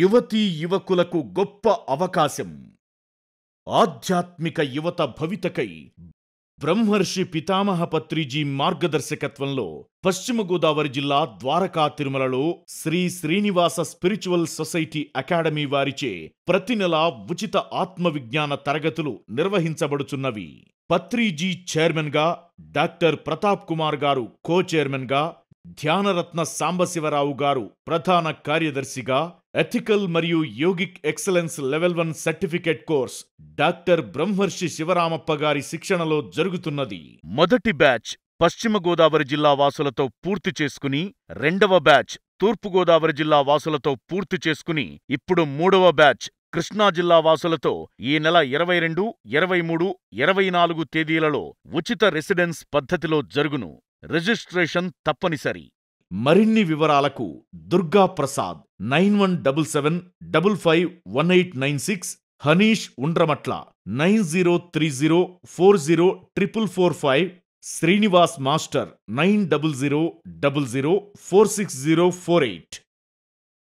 యువతీ యువకులకు గొప్ప అవకాశం ఆధ్యాత్మిక యువత భవితకై బ్రహ్మర్షి పితామహ పత్రిజీ మార్గదర్శకత్వంలో పశ్చిమ గోదావరి జిల్లా ద్వారకా తిరుమలలో Sri Srinivasa spiritual society academy వారిచే ప్రతి నెల ఉచిత ఆత్మవిజ్ఞాన తరగతులు నిర్వహించబడుచున్నవి పత్రిజీ చైర్మన్గా డాక్టర్ ప్రతాప్ కుమార్ గారు కో చైర్మన్గా ధ్యానరత్న సాంబశివరావు గారు ప్రధాన కార్యదర్శిగా ఎథికల్ మరియు yogic excellence level one certificate course doctor Brahmarshi Sivaramappa గారి శిక్షణలో జరుగుతున్నది మొదటి బ్యాచ్ పశ్చిమ గోదావరి జిల్లా వాసులతో పూర్తి చేసుకుని రెండవ బ్యాచ్ తూర్పుగోదావరి జిల్లా వాసులతో పూర్తి చేసుకుని ఇప్పుడు మూడవ బ్యాచ్ కృష్ణా జిల్లా వాసులతో ఈ నెల ఇరవై రెండు ఇరవై మూడు ఇరవై నాలుగు తేదీలలో ఉచిత రెసిడెన్స్ పద్ధతిలో జరుగును రిజిస్ట్రేషన్ తప్పనిసరి మరిన్ని వివరాలకు Durga Prasad nine one double seven double five one eight nine six Hanish Undramatla nine zero three zero four zero triple four five Srinivas master nine double zero double zero four six zero four eight